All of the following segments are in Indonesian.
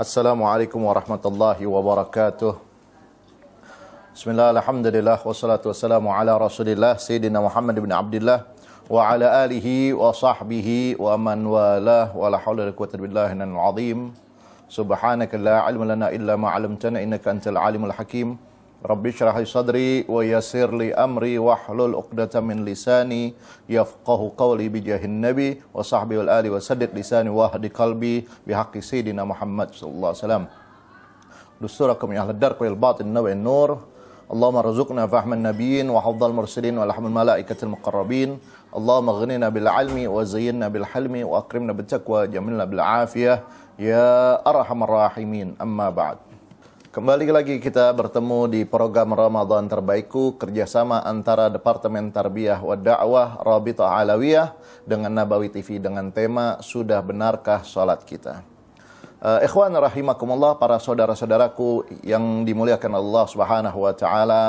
Assalamualaikum warahmatullahi wabarakatuh. Bismillahirrahmanirrahim. Wassalatu wassalamu ala Rasulillah Sayyidina Muhammad bin Abdullah wa ala alihi wa sahbihi wa man walah wa la haula wa quwwata billahi Subhanaka la ilma lana illa ma 'allamtana innaka antal alimul hakim. رب اشرح لي صدري ويسر لي امري واحلل عقدة من لساني يفقه قولي بجاه النبي وصحبه والاله وسدد لساني واهدي قلبي بحق سيدنا محمد صلى الله عليه وسلم دستوركم يا اهل الدرك والباطن نوع النور اللهم ارزقنا فهم النبيين وحفظ المرسلين ولحم الملائكة المقربين اللهم اغننا بالعلم وزيننا بالحلم واكرمنا بالتقوى جملنا بالعافية يا ارحم الراحمين اما بعد Kembali lagi kita bertemu di program Ramadan Terbaikku kerjasama antara Departemen Tarbiyah wa Da'wah Rabita Alawiyah dengan Nabawi TV dengan tema Sudah Benarkah Salat Kita. Uh, ikhwan rahimakumullah para saudara-saudaraku yang dimuliakan Allah Subhanahu wa taala.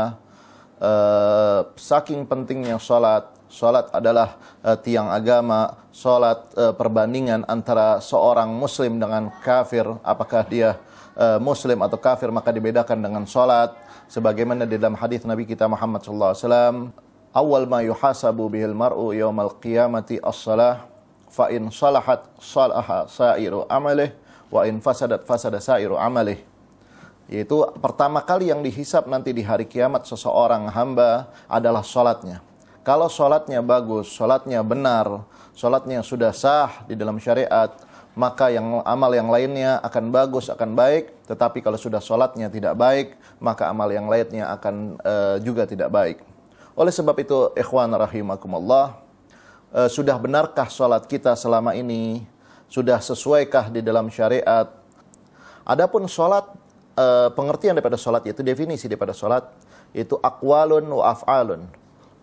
Uh, saking pentingnya salat, salat adalah uh, tiang agama, salat uh, perbandingan antara seorang muslim dengan kafir apakah dia uh, muslim atau kafir maka dibedakan dengan salat sebagaimana di dalam hadis Nabi kita Muhammad sallallahu alaihi wasallam awal ma yuhasabu bihil mar'u yaumal qiyamati as-salah fa in salahat salaha sa'iru amalih wa in fasadat fasada sa'iru amalih yaitu pertama kali yang dihisap nanti di hari kiamat seseorang hamba adalah sholatnya. Kalau sholatnya bagus, sholatnya benar, sholatnya sudah sah di dalam syariat, maka yang amal yang lainnya akan bagus, akan baik. Tetapi kalau sudah sholatnya tidak baik, maka amal yang lainnya akan uh, juga tidak baik. Oleh sebab itu, ikhwan rahimakumullah, uh, sudah benarkah sholat kita selama ini? Sudah sesuaikah di dalam syariat? Adapun sholat, uh, pengertian daripada sholat yaitu definisi daripada sholat itu akwalun wa af'alun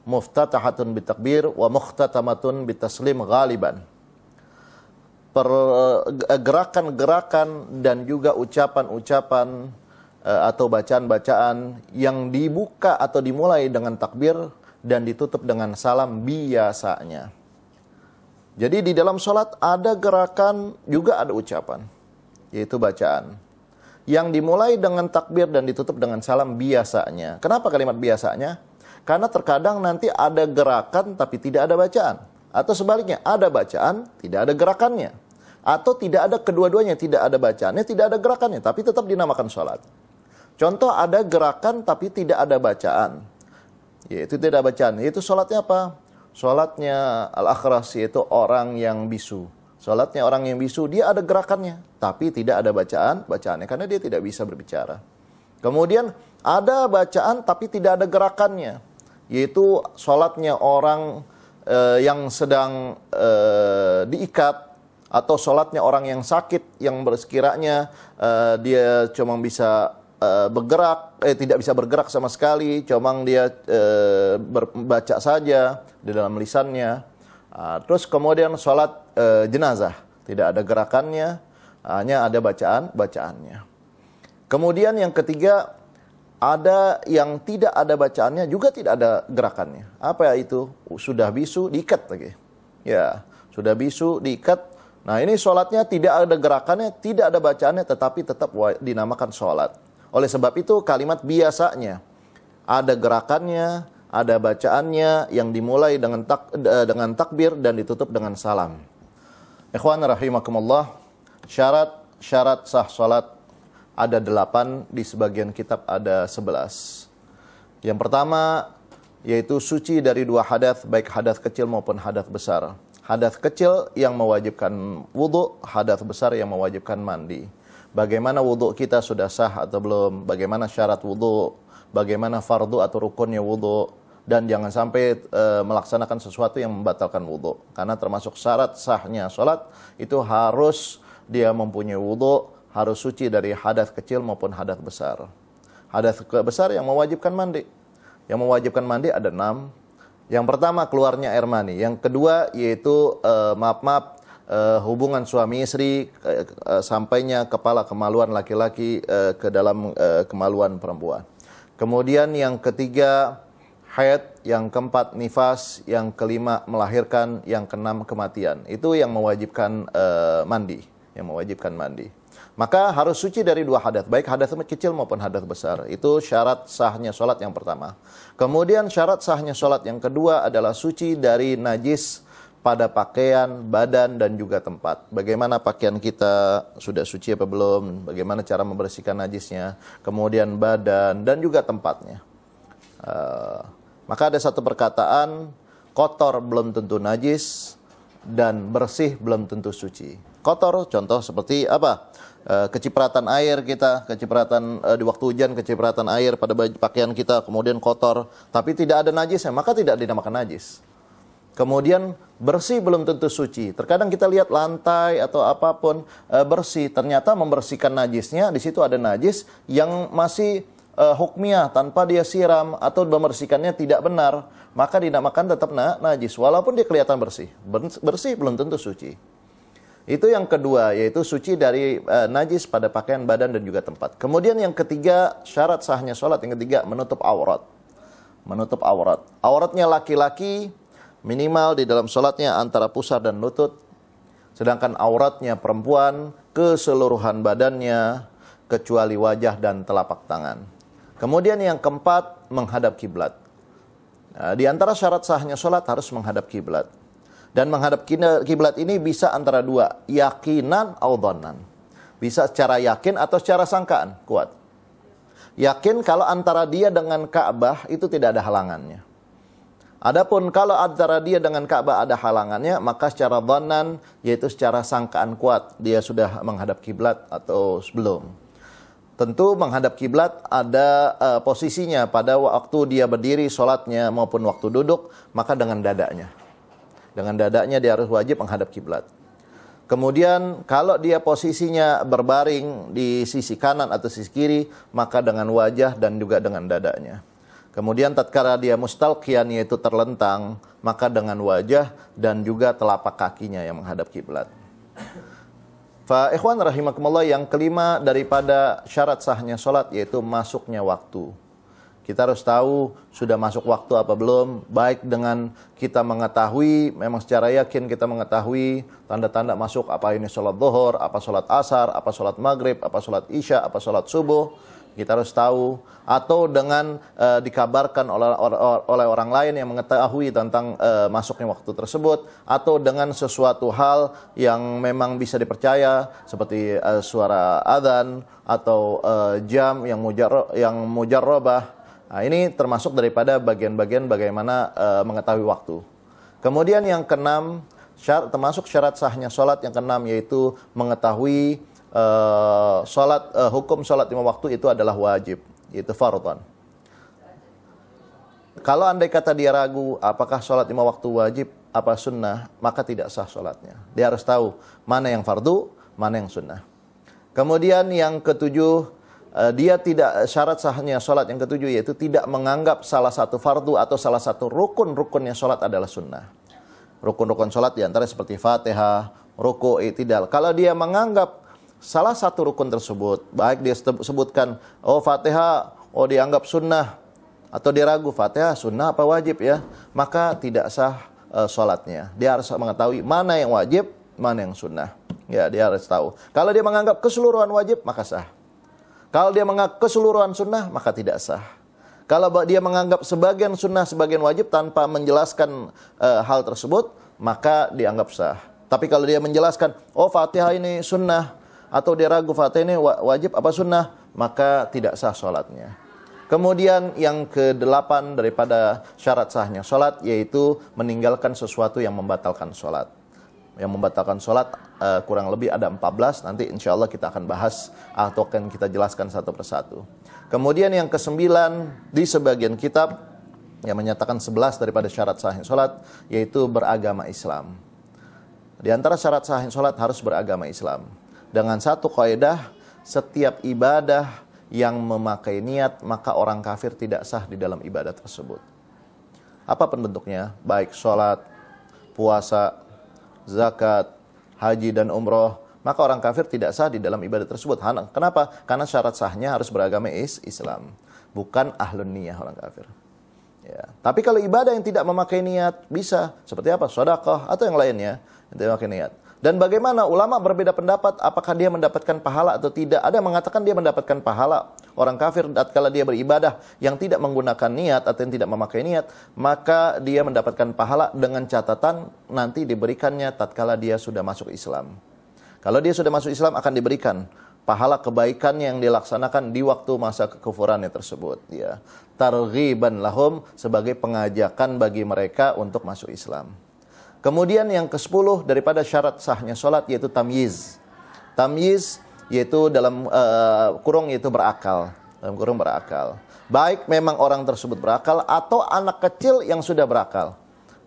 muftatahatun bitakbir wa muhtatamatun bitaslim ghaliban Eh, gerakan-gerakan dan juga ucapan-ucapan eh, atau bacaan-bacaan yang dibuka atau dimulai dengan takbir dan ditutup dengan salam biasanya. Jadi di dalam sholat ada gerakan juga ada ucapan, yaitu bacaan. Yang dimulai dengan takbir dan ditutup dengan salam biasanya. Kenapa kalimat biasanya? Karena terkadang nanti ada gerakan tapi tidak ada bacaan. Atau sebaliknya, ada bacaan, tidak ada gerakannya atau tidak ada kedua-duanya, tidak ada bacaannya, tidak ada gerakannya, tapi tetap dinamakan sholat. Contoh ada gerakan tapi tidak ada bacaan, yaitu tidak ada bacaan. Yaitu sholatnya apa? Sholatnya al-akhras yaitu orang yang bisu. Sholatnya orang yang bisu, dia ada gerakannya, tapi tidak ada bacaan, bacaannya karena dia tidak bisa berbicara. Kemudian ada bacaan tapi tidak ada gerakannya, yaitu sholatnya orang eh, yang sedang eh, diikat atau sholatnya orang yang sakit yang sekiranya uh, eh, dia cuma bisa uh, bergerak eh tidak bisa bergerak sama sekali cuma dia uh, berbaca saja di dalam lisannya uh, terus kemudian sholat uh, jenazah tidak ada gerakannya hanya ada bacaan bacaannya kemudian yang ketiga ada yang tidak ada bacaannya juga tidak ada gerakannya apa itu sudah bisu diikat lagi ya sudah bisu diikat Nah ini sholatnya tidak ada gerakannya, tidak ada bacaannya, tetapi tetap dinamakan sholat. Oleh sebab itu kalimat biasanya ada gerakannya, ada bacaannya yang dimulai dengan tak, eh, dengan takbir dan ditutup dengan salam. Ikhwan rahimakumullah, syarat-syarat sah sholat ada delapan, di sebagian kitab ada sebelas. Yang pertama yaitu suci dari dua hadas baik hadas kecil maupun hadas besar hadas kecil yang mewajibkan wudhu, hadas besar yang mewajibkan mandi. Bagaimana wudhu kita sudah sah atau belum? Bagaimana syarat wudhu? Bagaimana fardu atau rukunnya wudhu? Dan jangan sampai e, melaksanakan sesuatu yang membatalkan wudhu. Karena termasuk syarat sahnya sholat itu harus dia mempunyai wudhu, harus suci dari hadas kecil maupun hadas besar. Hadas besar yang mewajibkan mandi. Yang mewajibkan mandi ada enam, yang pertama keluarnya air mani, yang kedua yaitu maaf-maaf eh, uh, eh, hubungan suami istri uh, uh, sampainya kepala kemaluan laki-laki uh, ke dalam uh, kemaluan perempuan. Kemudian yang ketiga haid, yang keempat nifas, yang kelima melahirkan, yang keenam kematian. Itu yang mewajibkan uh, mandi, yang mewajibkan mandi. Maka harus suci dari dua hadat, baik hadat kecil maupun hadat besar. Itu syarat sahnya sholat yang pertama. Kemudian syarat sahnya sholat yang kedua adalah suci dari najis pada pakaian, badan, dan juga tempat. Bagaimana pakaian kita sudah suci apa belum? Bagaimana cara membersihkan najisnya? Kemudian badan dan juga tempatnya. Uh, maka ada satu perkataan, kotor belum tentu najis, dan bersih belum tentu suci. Kotor contoh seperti apa? Eh, kecipratan air kita, kecipratan eh, di waktu hujan, kecipratan air pada pakaian kita, kemudian kotor, tapi tidak ada najisnya, maka tidak dinamakan najis. Kemudian bersih belum tentu suci. Terkadang kita lihat lantai atau apapun eh, bersih, ternyata membersihkan najisnya, di situ ada najis yang masih uh, hukmiah tanpa dia siram atau membersihkannya tidak benar, maka dinamakan tetap najis walaupun dia kelihatan bersih. Bersih belum tentu suci. Itu yang kedua, yaitu suci dari uh, najis pada pakaian badan dan juga tempat. Kemudian yang ketiga, syarat sahnya sholat. Yang ketiga, menutup aurat. Menutup aurat. Auratnya laki-laki minimal di dalam sholatnya antara pusar dan lutut. Sedangkan auratnya perempuan keseluruhan badannya kecuali wajah dan telapak tangan. Kemudian yang keempat, menghadap kiblat. Nah, di antara syarat sahnya sholat harus menghadap kiblat. Dan menghadap kiblat ini bisa antara dua, yakinan atau Bisa secara yakin atau secara sangkaan, kuat. Yakin kalau antara dia dengan Ka'bah itu tidak ada halangannya. Adapun kalau antara dia dengan Ka'bah ada halangannya, maka secara dhanan yaitu secara sangkaan kuat dia sudah menghadap kiblat atau sebelum. Tentu menghadap kiblat ada uh, posisinya pada waktu dia berdiri sholatnya maupun waktu duduk, maka dengan dadanya. Dengan dadanya dia harus wajib menghadap kiblat. Kemudian kalau dia posisinya berbaring di sisi kanan atau sisi kiri, maka dengan wajah dan juga dengan dadanya. Kemudian tatkala dia mustalkian yaitu terlentang, maka dengan wajah dan juga telapak kakinya yang menghadap kiblat. Fa ikhwan rahimakumullah yang kelima daripada syarat sahnya solat yaitu masuknya waktu. Kita harus tahu sudah masuk waktu apa belum, baik dengan kita mengetahui, memang secara yakin kita mengetahui tanda-tanda masuk apa ini sholat zuhur, apa sholat asar, apa sholat maghrib, apa sholat isya, apa sholat subuh. Kita harus tahu atau dengan uh, dikabarkan oleh, oleh orang lain yang mengetahui tentang uh, masuknya waktu tersebut atau dengan sesuatu hal yang memang bisa dipercaya seperti uh, suara adzan atau jam yang mujarobah. Nah, ini termasuk daripada bagian-bagian bagaimana e, mengetahui waktu. Kemudian yang keenam, syarat, termasuk syarat sahnya sholat yang keenam yaitu mengetahui e, sholat, e, hukum sholat lima waktu itu adalah wajib, yaitu fardhan. Kalau andai kata dia ragu apakah sholat lima waktu wajib apa sunnah, maka tidak sah sholatnya. Dia harus tahu mana yang fardu, mana yang sunnah. Kemudian yang ketujuh, Eh, dia tidak eh, syarat sahnya sholat yang ketujuh yaitu tidak menganggap salah satu fardu atau salah satu rukun-rukunnya sholat adalah sunnah. Rukun-rukun sholat diantara seperti fatihah, ruku, itidal. Kalau dia menganggap salah satu rukun tersebut, baik dia sebutkan, oh fatihah, oh dianggap sunnah, atau dia ragu fatihah sunnah apa wajib ya, maka tidak sah uh, sholatnya. Dia harus mengetahui mana yang wajib, mana yang sunnah. Ya, dia harus tahu. Kalau dia menganggap keseluruhan wajib, maka sah. Kalau dia menganggap keseluruhan sunnah, maka tidak sah. Kalau dia menganggap sebagian sunnah sebagian wajib tanpa menjelaskan e, hal tersebut, maka dianggap sah. Tapi kalau dia menjelaskan, oh fatihah ini sunnah, atau dia ragu fatihah ini wajib apa sunnah, maka tidak sah sholatnya. Kemudian yang kedelapan daripada syarat sahnya sholat yaitu meninggalkan sesuatu yang membatalkan sholat yang membatalkan sholat uh, kurang lebih ada 14 nanti insya Allah kita akan bahas atau ah, akan kita jelaskan satu persatu kemudian yang kesembilan di sebagian kitab yang menyatakan 11 daripada syarat sahih sholat yaitu beragama Islam di antara syarat sahih sholat harus beragama Islam dengan satu kaidah setiap ibadah yang memakai niat maka orang kafir tidak sah di dalam ibadah tersebut apa bentuknya baik sholat puasa zakat, haji dan umroh, maka orang kafir tidak sah di dalam ibadah tersebut. Kenapa? Karena syarat sahnya harus beragama is Islam, bukan ahlun niyah orang kafir. Ya. Tapi kalau ibadah yang tidak memakai niat bisa seperti apa? Sodakoh atau yang lainnya yang tidak memakai niat. Dan bagaimana ulama berbeda pendapat apakah dia mendapatkan pahala atau tidak. Ada yang mengatakan dia mendapatkan pahala Orang kafir tatkala dia beribadah yang tidak menggunakan niat atau yang tidak memakai niat, maka dia mendapatkan pahala dengan catatan nanti diberikannya tatkala dia sudah masuk Islam. Kalau dia sudah masuk Islam akan diberikan pahala kebaikan yang dilaksanakan di waktu masa kekufurannya tersebut ya targhiban lahum sebagai pengajakan bagi mereka untuk masuk Islam kemudian yang ke-10 daripada syarat sahnya sholat yaitu tamyiz tamyiz yaitu dalam uh, kurung itu berakal dalam kurung berakal baik memang orang tersebut berakal atau anak kecil yang sudah berakal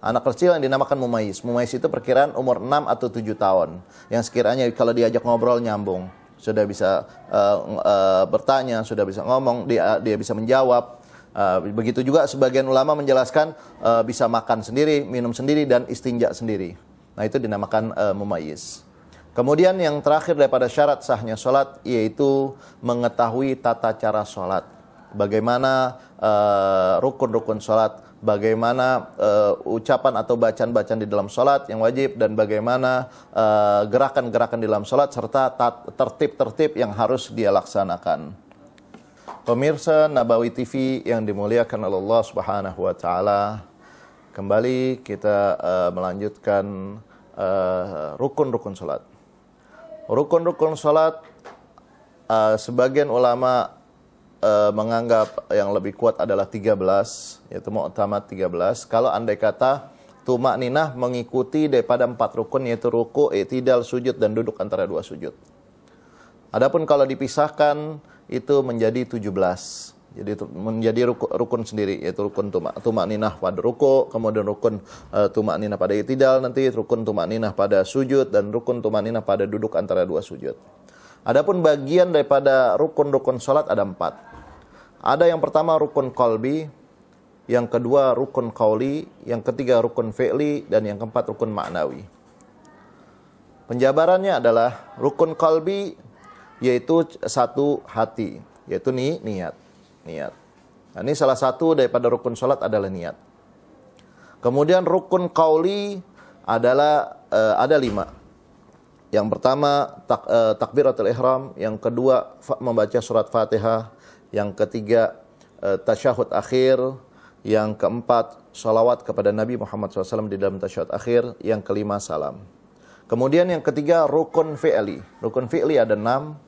anak kecil yang dinamakan mumais mumais itu perkiraan umur 6 atau 7 tahun yang sekiranya kalau diajak ngobrol nyambung sudah bisa uh, uh, bertanya sudah bisa ngomong dia dia bisa menjawab Uh, begitu juga sebagian ulama menjelaskan uh, bisa makan sendiri, minum sendiri dan istinja sendiri. Nah, itu dinamakan uh, Kemudian yang terakhir daripada syarat sahnya sholat yaitu mengetahui tata cara sholat. Bagaimana eh, rukun-rukun uh, sholat, bagaimana uh, ucapan atau bacaan-bacaan di dalam sholat yang wajib dan bagaimana eh, gerakan-gerakan uh, di dalam sholat serta tertib-tertib yang harus dia laksanakan. Pemirsa Nabawi TV yang dimuliakan oleh Allah Subhanahu wa taala. Kembali kita uh, melanjutkan rukun-rukun uh, rukun Rukun-rukun sholat, uh, eh, sebagian ulama uh, menganggap yang lebih kuat adalah 13, yaitu mu'tamad 13. Kalau andai kata tumak ninah mengikuti daripada empat rukun yaitu ruku, i'tidal, sujud, dan duduk antara dua sujud. Adapun kalau dipisahkan itu menjadi 17 jadi menjadi rukun, rukun sendiri yaitu rukun tuma, tuma ninah pada ruko kemudian rukun uh, tuma ninah pada itidal nanti rukun tuma ninah pada sujud dan rukun tuma ninah pada duduk antara dua sujud adapun bagian daripada rukun-rukun sholat ada empat ada yang pertama rukun kolbi yang kedua rukun kauli yang ketiga rukun fi'li dan yang keempat rukun maknawi penjabarannya adalah rukun kolbi yaitu satu hati yaitu ni niat niat. Nah, ini salah satu daripada rukun sholat adalah niat. Kemudian rukun kauli adalah uh, ada lima. Yang pertama tak, uh, takbiratul ihram, yang kedua membaca surat fatihah, yang ketiga uh, tasyahud akhir, yang keempat salawat kepada Nabi Muhammad SAW di dalam tasyahud akhir, yang kelima salam. Kemudian yang ketiga rukun fi'li. Rukun fi'li ada enam,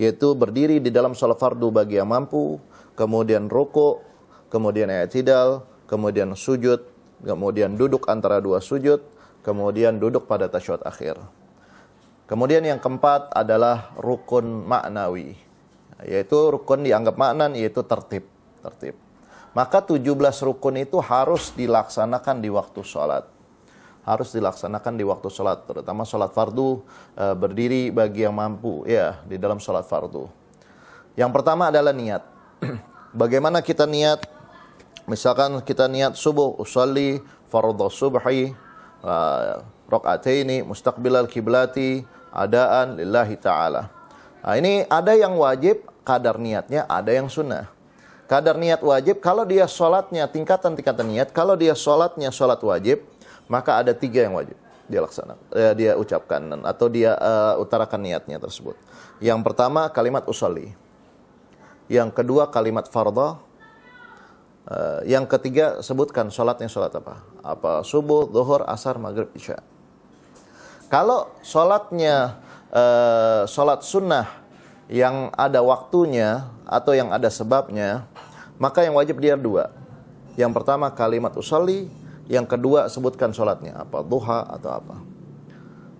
yaitu berdiri di dalam sholat fardu bagi yang mampu, kemudian ruku, kemudian i'tidal, kemudian sujud, kemudian duduk antara dua sujud, kemudian duduk pada tasyahud akhir. Kemudian yang keempat adalah rukun maknawi, yaitu rukun dianggap maknan yaitu tertib, tertib. Maka 17 rukun itu harus dilaksanakan di waktu sholat harus dilaksanakan di waktu sholat, terutama sholat fardu e, berdiri bagi yang mampu, ya di dalam sholat fardu. Yang pertama adalah niat. Bagaimana kita niat? Misalkan kita niat subuh usalli fardhu subhi uh, rakaataini mustaqbilal kiblati adaan lillahi taala. Nah, ini ada yang wajib kadar niatnya, ada yang sunnah. Kadar niat wajib kalau dia sholatnya tingkatan-tingkatan niat, kalau dia sholatnya sholat wajib, maka ada tiga yang wajib dia laksanakan, eh, dia ucapkan atau dia uh, utarakan niatnya tersebut. Yang pertama kalimat usalli yang kedua kalimat fardha. Uh, eh, yang ketiga sebutkan sholatnya sholat apa? Apa subuh, zuhur, asar, maghrib, isya. Kalau sholatnya uh, sholat sunnah yang ada waktunya atau yang ada sebabnya, maka yang wajib dia dua. Yang pertama kalimat usali yang kedua sebutkan sholatnya apa, duha atau apa.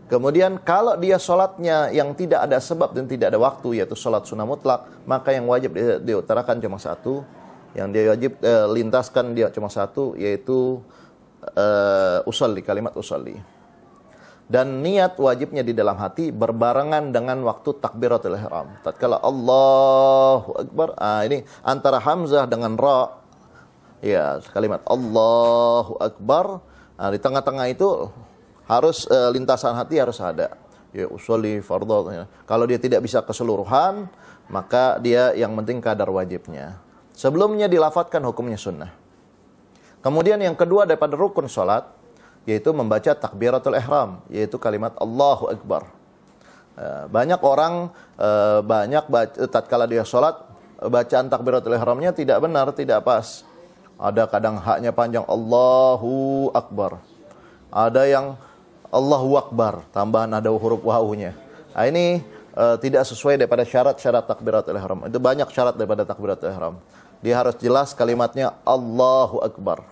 Kemudian kalau dia sholatnya yang tidak ada sebab dan tidak ada waktu yaitu sholat sunnah mutlak maka yang wajib dia, utarakan cuma satu, yang dia wajib eh, lintaskan dia cuma satu yaitu eh, usalli kalimat usalli Dan niat wajibnya di dalam hati berbarengan dengan waktu takbiratul ihram. Tatkala Allahu Akbar, ah ini antara hamzah dengan ra ya kalimat Allahu Akbar, nah, di tengah-tengah itu harus e, lintasan hati harus ada. Ya usuli fardhu. Ya. Kalau dia tidak bisa keseluruhan, maka dia yang penting kadar wajibnya. Sebelumnya dilafatkan hukumnya sunnah. Kemudian yang kedua daripada rukun sholat, yaitu membaca takbiratul ihram, yaitu kalimat Allahu Akbar. Eh, banyak orang, eh, banyak tatkala dia sholat, bacaan takbiratul ihramnya tidak benar, tidak pas. Ada kadang haknya panjang Allahu Akbar. Ada yang Allahu Akbar, tambahan ada huruf wawunya. Nah, ini uh, tidak sesuai daripada syarat-syarat takbiratul ihram. Itu banyak syarat daripada takbiratul ihram. Dia harus jelas kalimatnya Allahu Akbar.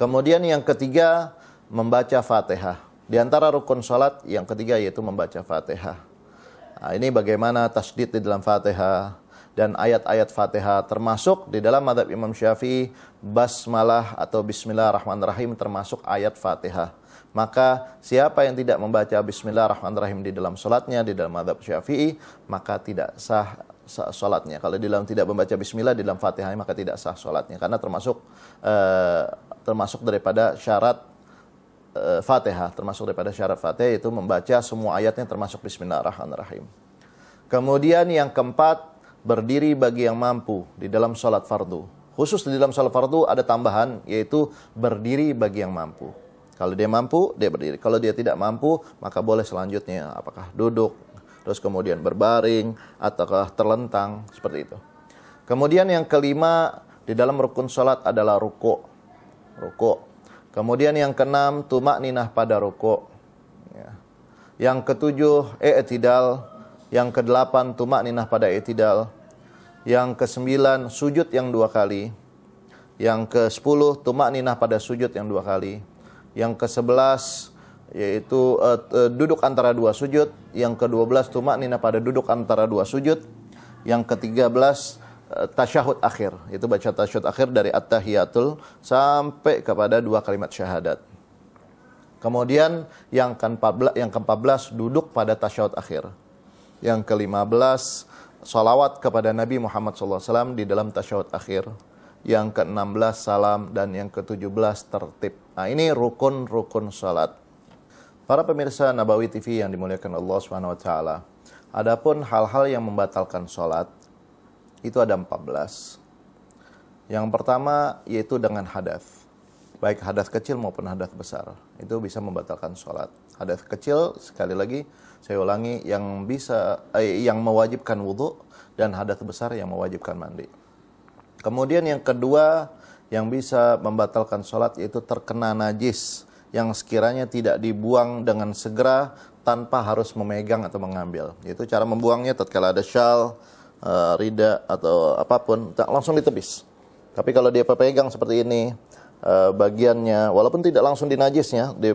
Kemudian yang ketiga membaca Fatihah. Di antara rukun salat yang ketiga yaitu membaca Fatihah. Nah, ini bagaimana tasdid di dalam Fatihah dan ayat-ayat Fatihah termasuk di dalam madhab Imam Syafi'i basmalah atau bismillahirrahmanirrahim termasuk ayat Fatihah. Maka siapa yang tidak membaca bismillahirrahmanirrahim di dalam sholatnya, di dalam Adab syafi'i, maka tidak sah sholatnya. Kalau di dalam tidak membaca bismillah, di dalam Fatihah maka tidak sah sholatnya. Karena termasuk eh, termasuk daripada syarat eh, fatihah, termasuk daripada syarat fatihah itu membaca semua ayatnya termasuk bismillahirrahmanirrahim. Kemudian yang keempat, berdiri bagi yang mampu di dalam sholat fardu. Khusus di dalam sholat fardu ada tambahan yaitu berdiri bagi yang mampu. Kalau dia mampu, dia berdiri. Kalau dia tidak mampu, maka boleh selanjutnya apakah duduk, terus kemudian berbaring, ataukah terlentang, seperti itu. Kemudian yang kelima, di dalam rukun sholat adalah ruko. Ruko. Kemudian yang keenam, tumak ninah pada ruko. Ya. Yang ketujuh, e'etidal. Yang kedelapan, tumak ninah pada e'tidal. Yang kesembilan, sujud yang dua kali. Yang ke sepuluh, tumak ninah pada sujud yang dua kali yang ke-11 yaitu uh, duduk antara dua sujud, yang ke-12 tumak nina pada duduk antara dua sujud, yang ke-13 uh, eh, tasyahud akhir, itu baca tasyahud akhir dari at-tahiyatul sampai kepada dua kalimat syahadat. Kemudian yang ke-14 ke duduk pada tasyahud akhir. Yang ke-15 salawat kepada Nabi Muhammad SAW di dalam tasyahud akhir yang ke-16 salam, dan yang ke-17 tertib. Nah ini rukun-rukun salat. Para pemirsa Nabawi TV yang dimuliakan Allah Subhanahu wa taala. Adapun hal-hal yang membatalkan salat itu ada 14. Yang pertama yaitu dengan hadas. Baik hadas kecil maupun hadas besar. Itu bisa membatalkan salat. Hadas kecil sekali lagi saya ulangi yang bisa eh, yang mewajibkan wudhu dan hadas besar yang mewajibkan mandi. Kemudian yang kedua yang bisa membatalkan sholat yaitu terkena najis yang sekiranya tidak dibuang dengan segera tanpa harus memegang atau mengambil. Yaitu cara membuangnya tatkala ada syal, eh, rida atau apapun langsung ditepis. Tapi kalau dia pegang seperti ini eh, bagiannya walaupun tidak langsung di najisnya di,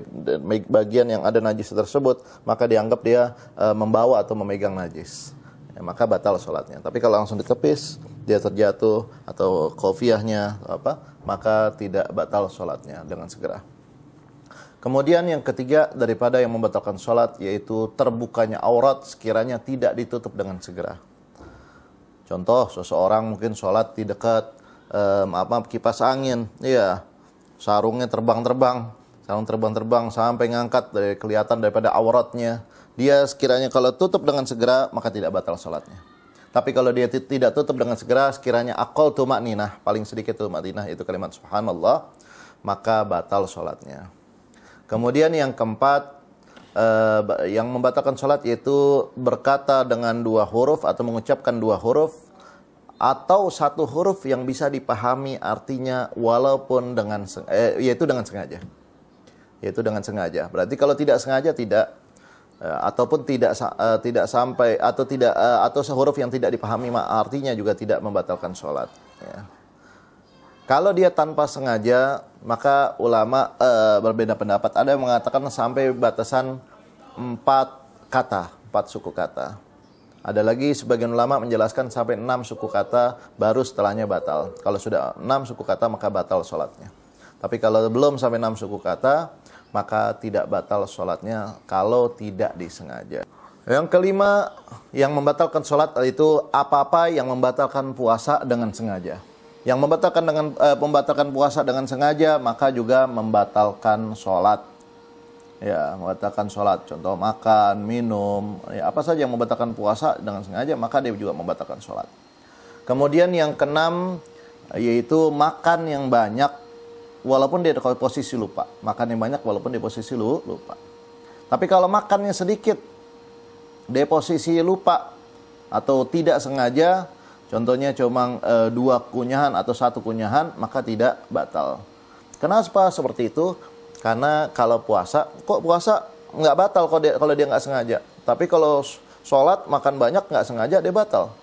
bagian yang ada najis tersebut maka dianggap dia eh, membawa atau memegang najis. Ya, maka batal sholatnya. Tapi kalau langsung ditepis dia terjatuh atau kofiahnya apa maka tidak batal sholatnya dengan segera. Kemudian yang ketiga daripada yang membatalkan sholat yaitu terbukanya aurat sekiranya tidak ditutup dengan segera. Contoh seseorang mungkin sholat di dekat um, apa kipas angin, iya sarungnya terbang-terbang, sarung terbang-terbang sampai ngangkat dari kelihatan daripada auratnya. Dia sekiranya kalau tutup dengan segera maka tidak batal sholatnya. Tapi kalau dia tidak tutup dengan segera, sekiranya akol tumak ninah, paling sedikit tumak ninah itu kalimat subhanallah, maka batal sholatnya. Kemudian yang keempat, eh, yang membatalkan sholat yaitu berkata dengan dua huruf atau mengucapkan dua huruf atau satu huruf yang bisa dipahami artinya walaupun dengan eh, yaitu dengan sengaja yaitu dengan sengaja berarti kalau tidak sengaja tidak Eh, ataupun tidak uh, tidak sampai atau tidak uh, atau sehuruf yang tidak dipahami artinya juga tidak membatalkan sholat. Ya. Kalau dia tanpa sengaja, maka ulama uh, berbeda pendapat. Ada yang mengatakan sampai batasan empat kata, empat suku kata. Ada lagi sebagian ulama menjelaskan sampai enam suku kata baru setelahnya batal. Kalau sudah enam suku kata maka batal sholatnya. Tapi kalau belum sampai enam suku kata, maka tidak batal sholatnya kalau tidak disengaja. Yang kelima, yang membatalkan sholat itu apa-apa yang membatalkan puasa dengan sengaja. Yang membatalkan dengan eh, membatalkan puasa dengan sengaja, maka juga membatalkan sholat. Ya, membatalkan sholat. Contoh makan, minum, ya, apa saja yang membatalkan puasa dengan sengaja, maka dia juga membatalkan sholat. Kemudian yang keenam, yaitu makan yang banyak walaupun dia di posisi lupa. yang banyak walaupun di posisi lu, lupa. Tapi kalau makannya sedikit, di posisi lupa atau tidak sengaja, contohnya cuma e, dua kunyahan atau satu kunyahan, maka tidak batal. Kenapa seperti itu? Karena kalau puasa, kok puasa nggak batal kalau dia nggak sengaja. Tapi kalau sholat makan banyak nggak sengaja dia batal.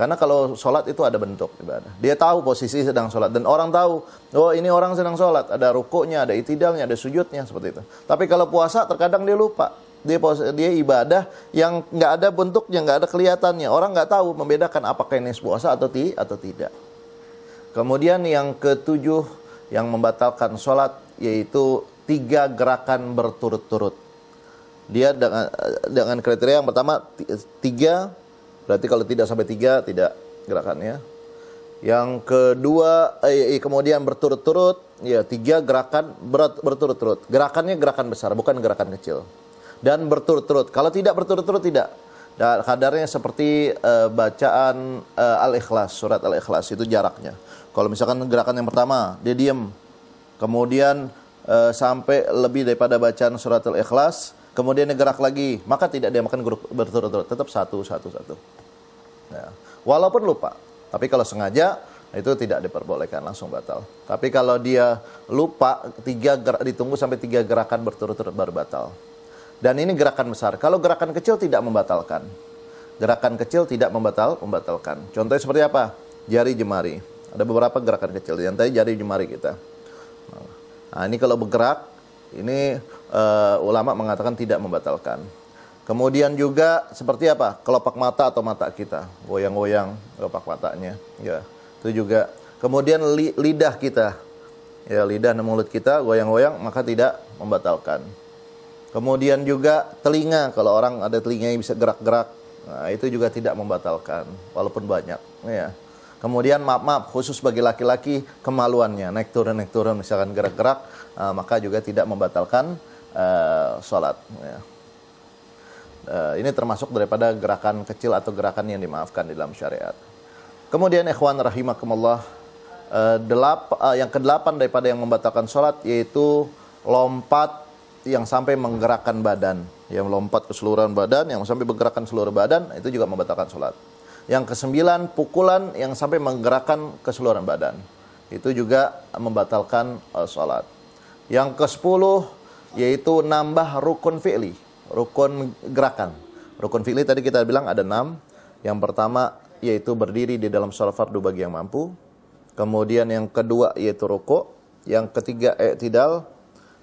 Karena kalau sholat itu ada bentuk ibadah. Dia tahu posisi sedang sholat. Dan orang tahu, oh ini orang sedang sholat. Ada rukuknya, ada itidalnya, ada sujudnya, seperti itu. Tapi kalau puasa, terkadang dia lupa. Dia, dia ibadah yang nggak ada bentuknya, nggak ada kelihatannya. Orang nggak tahu membedakan apakah ini puasa atau, ti, atau tidak. Kemudian yang ketujuh, yang membatalkan sholat, yaitu tiga gerakan berturut-turut. Dia dengan, dengan kriteria yang pertama, tiga Berarti kalau tidak sampai tiga tidak gerakannya. Yang kedua, eh, eh, kemudian berturut-turut, ya tiga gerakan berat berturut-turut. Gerakannya gerakan besar, bukan gerakan kecil. Dan berturut-turut. Kalau tidak berturut-turut tidak. Dan nah, kadarnya seperti uh, bacaan uh, Al-Ikhlas, surat Al-Ikhlas itu jaraknya. Kalau misalkan gerakan yang pertama, dia diam. Kemudian uh, sampai lebih daripada bacaan surat Al-Ikhlas, kemudian dia gerak lagi, maka tidak dia makan grup berturut-turut, tetap satu, satu, satu. Ya. walaupun lupa, tapi kalau sengaja itu tidak diperbolehkan langsung batal. Tapi kalau dia lupa tiga gerak, ditunggu sampai tiga gerakan berturut-turut baru batal. Dan ini gerakan besar. Kalau gerakan kecil tidak membatalkan. Gerakan kecil tidak membatal, membatalkan. Contohnya seperti apa? Jari jemari. Ada beberapa gerakan kecil. Yang tadi jari jemari kita. Nah, ini kalau bergerak, ini uh, ulama mengatakan tidak membatalkan. Kemudian juga seperti apa? Kelopak mata atau mata kita, goyang-goyang kelopak matanya, ya. Itu juga. Kemudian li, lidah kita. Ya, lidah dan mulut kita goyang-goyang maka tidak membatalkan. Kemudian juga telinga, kalau orang ada telinga yang bisa gerak-gerak, nah, itu juga tidak membatalkan walaupun banyak, ya. Kemudian maaf maaf khusus bagi laki-laki kemaluannya naik turun naik turun misalkan gerak-gerak uh, maka juga tidak membatalkan Eh, sholat. Ya. Uh, ini termasuk daripada gerakan kecil atau gerakan yang dimaafkan di dalam syariat. Kemudian ikhwan rahimakumullah uh, delap, uh, yang kedelapan daripada yang membatalkan sholat yaitu lompat yang sampai menggerakkan badan, yang lompat ke seluruh badan, yang sampai menggerakkan seluruh badan itu juga membatalkan sholat. Yang kesembilan pukulan yang sampai menggerakkan keseluruhan badan itu juga membatalkan uh, sholat. Yang ke sepuluh yaitu nambah rukun fi'li, rukun gerakan. Rukun fi'li tadi kita bilang ada enam. Yang pertama yaitu berdiri di dalam sholat fardu bagi yang mampu. Kemudian yang kedua yaitu rokok Yang ketiga i'tidal.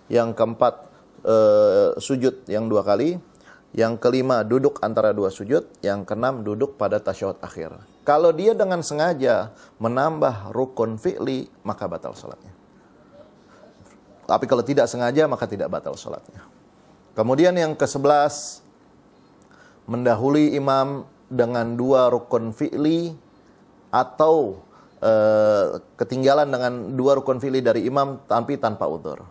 Yang keempat e, sujud yang dua kali. Yang kelima duduk antara dua sujud. Yang keenam duduk pada tasyahud akhir. Kalau dia dengan sengaja menambah rukun fi'li maka batal sholatnya. Tapi kalau tidak sengaja maka tidak batal sholatnya. Kemudian yang ke sebelas mendahului imam dengan dua rukun fi'li atau e, ketinggalan dengan dua rukun fi'li dari imam tapi tanpa udur.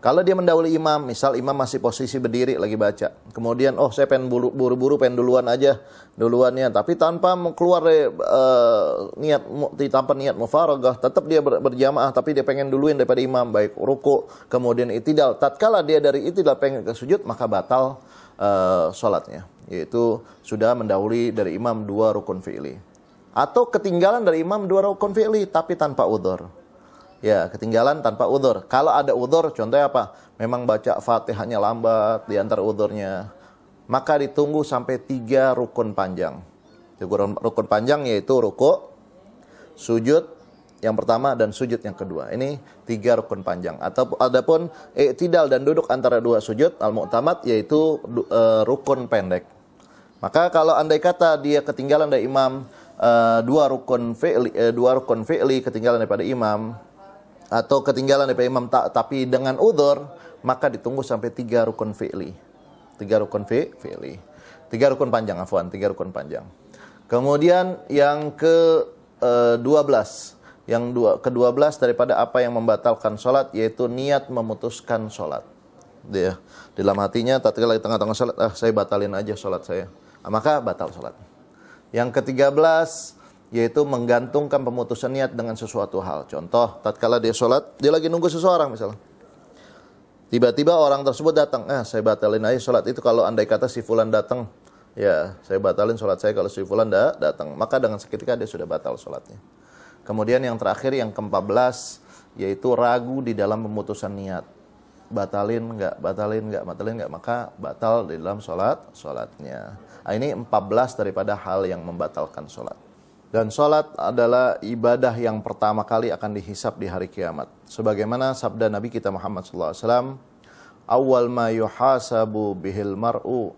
Kalau dia mendahului imam, misal imam masih posisi berdiri lagi baca. Kemudian, oh saya pengen buru-buru, pengen duluan aja, duluannya. Tapi tanpa keluar dari uh, eh, niat, tanpa niat mufaragah, tetap dia berjamaah, tapi dia pengen duluin daripada imam. Baik ruku, kemudian itidal. Tatkala dia dari itidal pengen ke sujud, maka batal uh, sholatnya. Yaitu sudah mendahului dari imam dua rukun fi'li. Atau ketinggalan dari imam dua rukun fi'li, tapi tanpa udhur. Ya, ketinggalan tanpa udur. Kalau ada udur, contohnya apa? Memang baca fatihahnya lambat di antar udurnya. Maka ditunggu sampai tiga rukun panjang. Rukun panjang yaitu ruku, sujud, yang pertama dan sujud yang kedua. Ini tiga rukun panjang. Atau adapun tidal dan duduk antara dua sujud al-mu'tamad yaitu uh, rukun pendek. Maka kalau andai kata dia ketinggalan dari imam uh, dua rukun fi'li uh, dua rukun fi'li ketinggalan daripada imam atau ketinggalan dari imam tak, tapi dengan udur maka ditunggu sampai tiga rukun fi'li. Tiga rukun fi, fi'li. Tiga rukun panjang, afwan, tiga rukun panjang. Kemudian yang ke eh, dua belas yang dua, ke dua belas daripada apa yang membatalkan sholat yaitu niat memutuskan sholat. Dia dalam hatinya tatkala di tengah-tengah sholat, ah saya batalin aja sholat saya. Ah, maka batal sholat. Yang ke belas yaitu menggantungkan pemutusan niat dengan sesuatu hal. Contoh, tatkala dia sholat, dia lagi nunggu seseorang misalnya. Tiba-tiba orang tersebut datang, ah saya batalin aja sholat itu kalau andai kata si fulan datang, ya saya batalin sholat saya kalau si fulan datang. Maka dengan seketika dia sudah batal sholatnya. Kemudian yang terakhir yang ke-14, yaitu ragu di dalam pemutusan niat. Batalin enggak, batalin enggak, batalin enggak, maka batal di dalam sholat, sholatnya. Nah, ini 14 daripada hal yang membatalkan sholat. Dan sholat adalah ibadah yang pertama kali akan dihisap di hari kiamat. Sebagaimana sabda Nabi kita Muhammad SAW, Awal ma yuhasabu bihil mar'u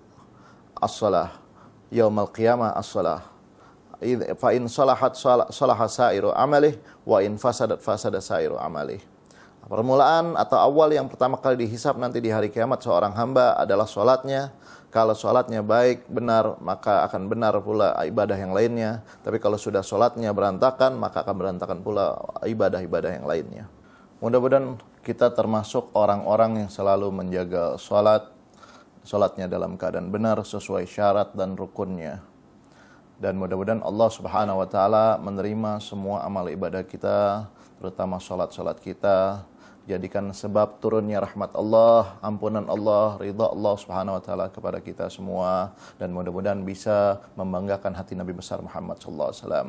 as-salah, yaumal qiyamah as-salah. Fa in salahat salahat sa'iru amalih, wa in fasadat fasadat sa'iru amalih. Permulaan atau awal yang pertama kali dihisap nanti di hari kiamat seorang hamba adalah sholatnya, kalau sholatnya baik, benar, maka akan benar pula ibadah yang lainnya. Tapi kalau sudah sholatnya berantakan, maka akan berantakan pula ibadah-ibadah yang lainnya. Mudah-mudahan kita termasuk orang-orang yang selalu menjaga sholat, sholatnya dalam keadaan benar sesuai syarat dan rukunnya. Dan mudah-mudahan Allah Subhanahu wa Ta'ala menerima semua amal ibadah kita, terutama sholat-sholat kita, jadikan sebab turunnya rahmat Allah, ampunan Allah, ridha Allah Subhanahu wa taala kepada kita semua dan mudah-mudahan bisa membanggakan hati Nabi besar Muhammad sallallahu alaihi wasallam.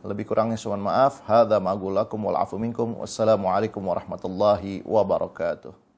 Lebih kurangnya mohon maaf. Hadza ma'gulakum wal afu minkum. Wassalamualaikum warahmatullahi wabarakatuh.